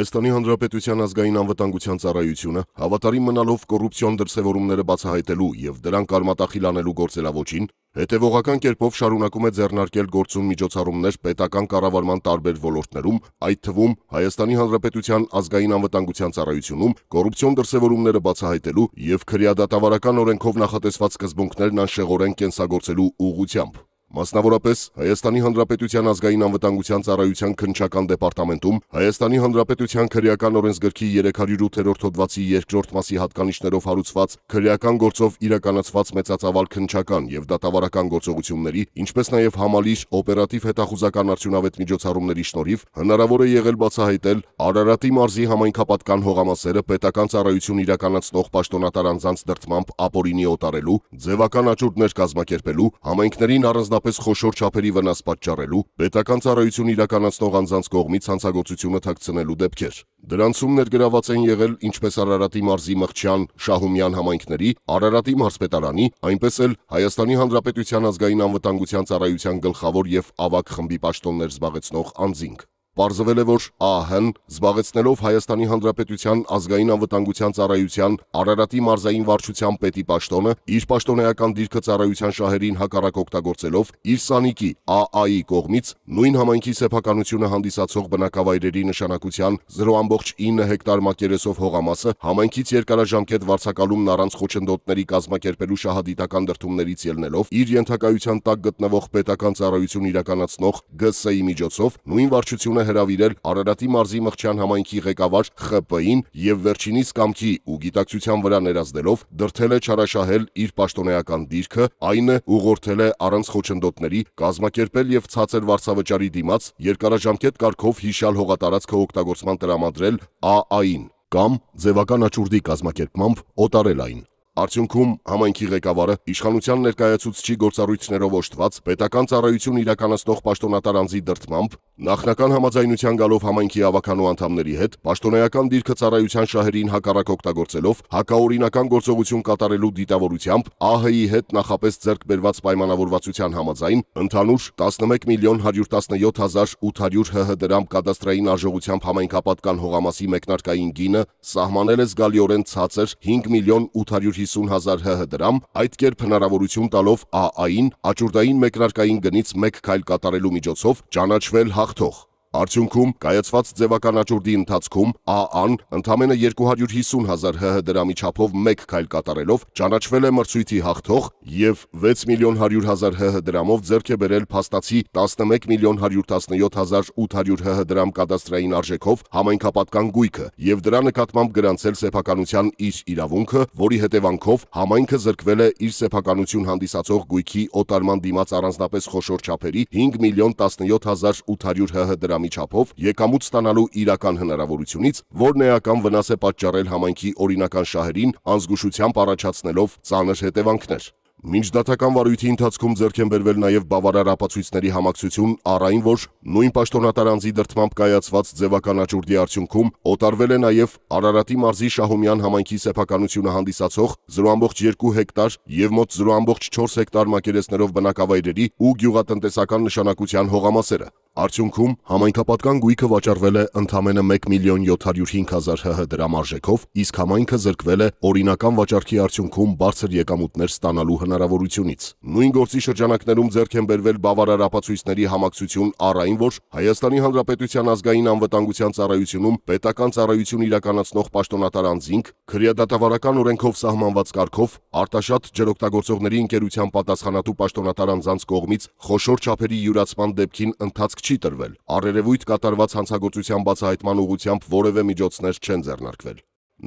Հայաստանի Հանրապետության ազգային անվտանգության ծառայությունը հավատարիմ մնալով կոռուպցիոն դրսևորումները բացահայտելու եւ դրանք արմատախիլ անելու գործելավոչին հետևողական կերպով շարունակում է ձեռնարկել գործուն միջոցառումներ պետական կառավարման տարբեր ոլորտներում, այդ թվում Հայաստանի Հանրապետության ազգային անվտանգության ծառայությունում կոռուպցիոն դրսևորումները բացահայտելու եւ քրեադատավարական օրենքով նախատեսված սկզբունքներն անշեղորեն կենսագործելու ուղղությամբ։ Մասնավորապես Հայաստանի Հանրապետության ազգային անվտանգության ծառայության քննչական դեպարտամենտում Հայաստանի Հանրապետության քրեական օրենսգրքի 308-րդ հոդվածի 2-րդ մասի հատկանիշներով հարուցված քրեական գործով իրականացված մեծածավալ քննչական եւ դատավարական գործողությունների, ինչպես նաեւ համալիր օպերատիվ հետախուզական արդյունավետ միջոցառումների շնորհիվ հնարավոր է եղել բացահայտել Արարատի մարզի համայնքապատկան հողամասերը պետական ծառայություն իրականացնող պաշտոնատար անձանց դրդմամբ ապօրինի օտարելու, ձևական աճուրդներ կազմակերպելու, համայնքներին առանձնա պարզապես խոշոր չափերի վնաս պատճառելու, պետական ծառայություն իրականացնող անձանց կողմից հանցագործությունը թաքցնելու դեպքեր։ Դրանցում ներգրաված են եղել ինչպես Արարատի մարզի Մղչյան, Շահումյան համայնքների, Արարատի մարզպետարանի, այնպես էլ Հայաստանի Հանրապետության ազգային անվտանգության ծառայության գլխավոր եւ ավագ խմբի պաշտոններ զբաղեցնող անձինք։ Պարզվել է, որ ԱՀ-ն զբաղեցնելով Հայաստանի Հանրապետության ազգային անվտանգության ծառայության Արարատի մարզային վարչության պետի պաշտոնը, իր պաշտոնայական դիրքը ծառայության շահերին հակառակ օգտագործելով իր սանիկի ԱԱ-ի կողմից նույն համայնքի սեփականությունը հանդիսացող բնակավայրերի նշանակության 0.9 հեկտար մակերեսով հողամասը համայնքից երկարաժամկետ վարձակալումն առանց խոչընդոտների կազմակերպելու շահադիտական դրդումներից ելնելով իր ենթակայության տակ գտնվող պետական ծառայություն իրականացնող ԳՍ-ի միջոցով նույն վարչությունը հրավիրել Արարատի մարզի մղչյան համայնքի ղեկավար ԽՊ-ին եւ վերջինիս կամքի ու գիտակցության վրա ներազդելով դրթել է չարաշահել իր պաշտոնեական դիրքը, այնը ուղղորդել է առանց խոչընդոտների կազմակերպել եւ ցածր վարչավճարի դիմաց երկարաժամկետ կարգով հիշալ հողատարածքը օգտագործման տրամադրել ԱԱ-ին կամ ձևական աճուրդի կազմակերպմամբ օտարել այն։ Արդյունքում համայնքի ղեկավարը իշխանության ներկայացուցիչի գործառույթներով օժտված պետական ծառայություն իրականացնող պաշտոնատար անձի դրդմամբ նախնական համաձայնության գալով համայնքի ավականու անդամների հետ պաշտոնայական դիրքը ծառայության շահերին հակառակ օգտագործելով հակաօրինական գործողություն կատարելու դիտավորությամբ ԱՀ-ի հետ նախապես ձեռք բերված պայմանավորվածության համաձայն ընդհանուր 11 միլիոն 117 հազար 800 ՀՀ դրամ կադաստրային արժողությամբ համայնքապատկան հողամասի մեկնարկային գինը սահմանել է զգալիորեն ցածր 5 միլիոն 800 50000 ՀՀ դրամ, այդ կերպ հնարավորություն տալով ԱԱ-ին աճուրդային մեկնարկային գնից մեկ քայլ կատարելու միջոցով ճանաչվել հաղթող։ Արդյունքում կայացված ձևական աճուրդի ընթացքում ԱԱ-ն ընդամենը 250 հազար ՀՀ դրամի չափով մեկ քայլ կատարելով ճանաչվել է մրցույթի հաղթող և 6 միլիոն 100 հազար ՀՀ դրամով ձեռք է բերել փաստացի 11 միլիոն 117 հազար 800 ՀՀ դրամ կադաստրային արժեքով համայնքապատկան գույքը և դրա նկատմամբ գրանցել սեփականության իր իրավունքը, որի հետևանքով համայնքը զրկվել է իր սեփականություն հանդիսացող գույքի օտարման դիմաց առանձնապես խոշոր չափերի 5 միլիոն 17 հազար 800 ՀՀ դրամի գրամի չափով եկամուտ ստանալու իրական հնարավորությունից, որն էական վնաս է պատճառել համայնքի օրինական շահերին, անզգուշությամբ առաջացնելով ծանր հետևանքներ։ Մինչ դատական վարույթի ընթացքում ձեռք են բերվել նաև բավարար ապացույցների համակցություն, առայն որ նույն պաշտոնատար անձի դրդմամբ կայացված ձևական աճուրդի արդյունքում օտարվել է նաև Արարատի մարզի Շահումյան համայնքի սեփականությունը հանդիսացող 0.2 հեկտար եւ մոտ 0.4 հեկտար մակերեսներով բնակավայրերի ու գյուղատնտեսական նշանակության հողամասերը։ Արդյունքում համայնքապատկան գույքը վաճառվել է ընդամենը 1 միլիոն 705 հազար ՀՀ դրամ արժեքով, իսկ համայնքը զրկվել է օրինական վաճառքի արդյունքում բարձր եկամուտներ ստանալու հնարավորությունից։ Նույն գործի շրջանակներում ձեռք են բերվել Բավարար ապացույցների համակցություն առայն, որ Հայաստանի Հանրապետության ազգային անվտանգության ծառայությունում պետական ծառայություն իրականացնող պաշտոնատար անձինք քրեադատավարական օրենքով սահմանված կարգով արտաշատ ջրօգտագործողների ընկերության պատասխանատու պաշտոնատար անձանց կողմից խոշոր չափերի յուրացման դեպքին ընթացք խոսք չի տրվել։ Առերևույթ կատարված հանցագործության բացահայտման ուղությամբ որևէ միջոցներ չեն ձեռնարկվել։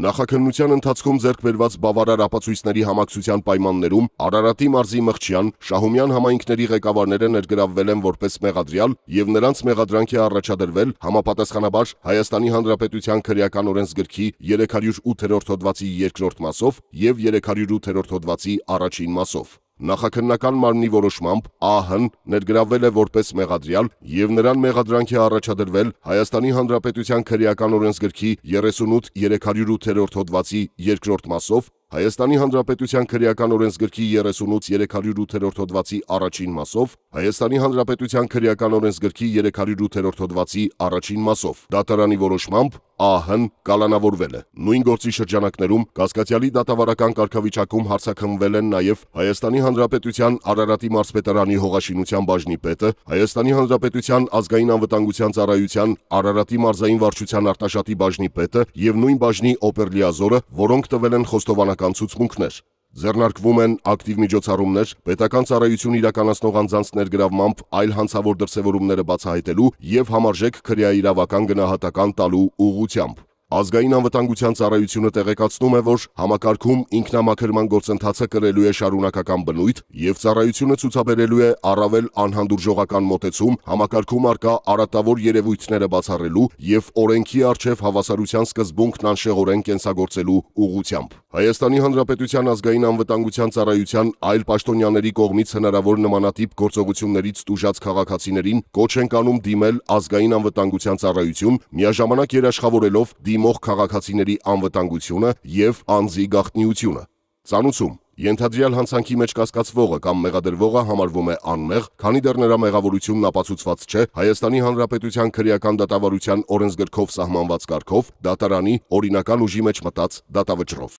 Նախաքննության ընթացքում ձեռք բերված Բավարար ապացույցների համակցության պայմաններում Արարատի մարզի Մղչյան, Շահումյան համայնքների ղեկավարները ներգրավվել են որպես մեղադրյալ եւ նրանց մեղադրանք է առաջադրվել համապատասխանաբար Հայաստանի Հանրապետության քրեական օրենսգրքի 308-րդ հոդվածի 2-րդ մասով եւ 308-րդ հոդվածի առաջին մասով։ Նախաքննական մարմնի որոշմամբ ԱՀ-ն ներգրավվել է որպես մեղադրյալ եւ նրան մեղադրանքի առաջադրվել Հայաստանի Հանրապետության քրեական օրենսգրքի 38-308-րդ հոդվածի 2-րդ մասով Հայաստանի Հանրապետության քրեական օրենսգրքի 38-ից 308-րդ հոդվածի առաջին մասով, Հայաստանի Հանրապետության քրեական օրենսգրքի 308-րդ հոդվածի առաջին մասով դատարանի որոշմամբ ԱՀ-ն կալանավորվել է։ Նույն գործի շրջանակներում Կասկածյալի դատավարական կարգավիճակում հարցակնվել են նաև Հայաստանի Հանրապետության Արարատի մարզպետարանի հողաշինության բաժնի պետը, Հայաստանի Հանրապետության ազգային անվտանգության ծառայության Արարատի մարզային վարչության արտաշատի բաժնի պետը եւ նույն բաժնի օպերլիազորը, որոնք տվել են խոստովանական գիտական ցուցմունքներ։ Ձեռնարկվում են ակտիվ միջոցառումներ պետական ծառայություն իրականացնող անձանց ներգրավմամբ այլ հանցավոր դրսևորումները բացահայտելու եւ համարժեք քրեաիրավական գնահատական տալու ուղղությամբ։ Ազգային անվտանգության ծառայությունը տեղեկացնում է, որ համակարգում ինքնամաքրման գործընթացը կրելու է շարունակական բնույթ եւ ծառայությունը ցուցաբերելու է առավել անհանդուրժողական մոտեցում համակարգում արկա արատավոր երևույթները բացառելու եւ օրենքի արժեվ հավասարության սկզբունքն անշեղորեն կենսագործելու ուղղությամբ։ Հայաստանի Հանրապետության ազգային անվտանգության ծառայության այլ պաշտոնյաների կողմից հնարավոր նմանատիպ գործողություններից տուժած քաղաքացիներին կոչ են կանում դիմել ազգային անվտանգության ծառայություն, միաժամանակ երաշխավորելով դիմող քաղաքացիների անվտանգությունը եւ անձի գաղտնիությունը։ Ծանուցում Ենթադրյալ հանցանքի մեջ կասկածվողը կամ մեղադրվողը համարվում է անմեղ, քանի դեռ նրա մեղավորությունն ապացուցված չէ Հայաստանի Հանրապետության քրեական դատավարության օրենսգրքով սահմանված կարգով դատարանի օրինական ուժի մեջ մտած դատավճռով։